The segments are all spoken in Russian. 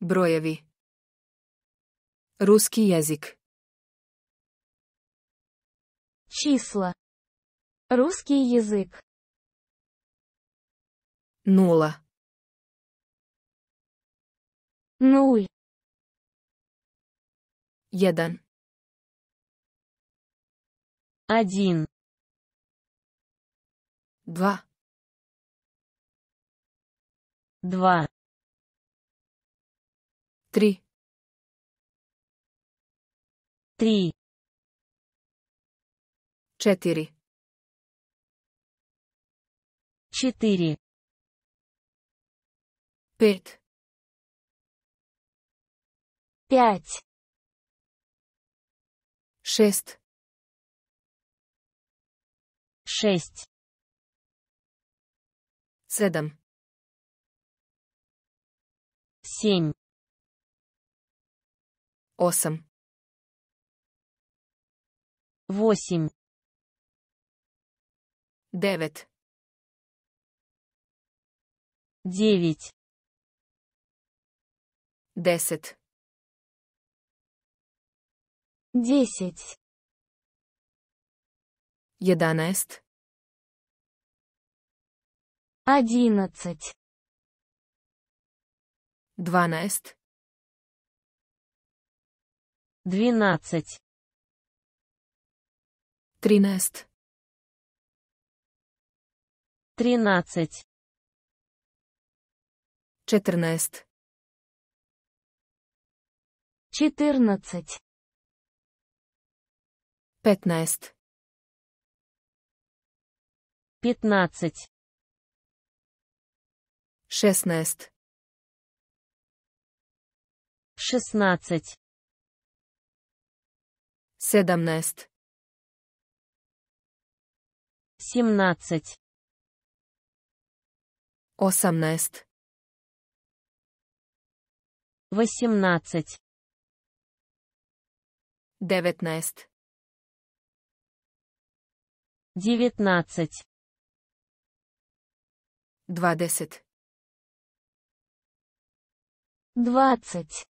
Brojevi. Ruski jezik. Числа. Русский язык. Нула. Нуль. Jedan. Один. Два. Два. Три. Три. Четыре. Четыре. Пять. Пять. Шесть. Шесть. Седем. Семь. Осом. Восемь. Девять. Девять. Десять. Десять. Jedanest. Одиннадцать. дванаест Двенадцать. Тринаст. Тринадцать. Четырнаст. Четырнадцать. Пятнаст. Пятнадцать. Шестнаст. Шестнадцать. Седамнест. Семнадцать. Осамнест. Восемнадцать. Девятнест. Девятнадцать. Двадцать. Двадцать.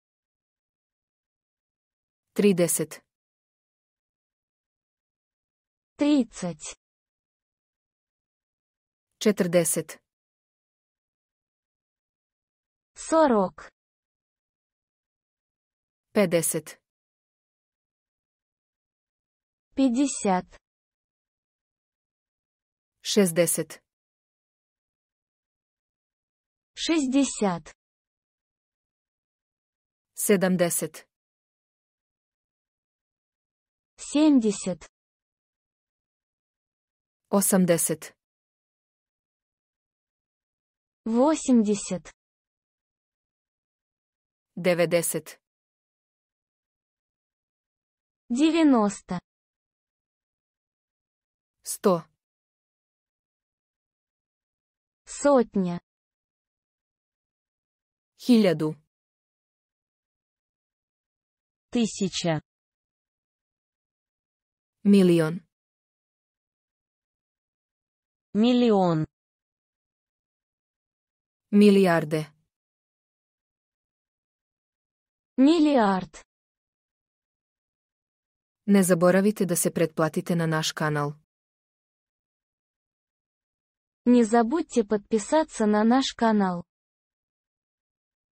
Тридесет тридцать, чотирдесят, сорок, п'ятдесят, пятьдесят, шестьдесят, шестьдесят, семьдесят, семьдесят 80. восемьдесят девяносто девяносто сто Сотня. Хиляду. Тысяча. Миллион. Миллион. Миллиарды. миллиард. Не заборавите да се предплатите на наш канал. Не забудьте подписаться на наш канал.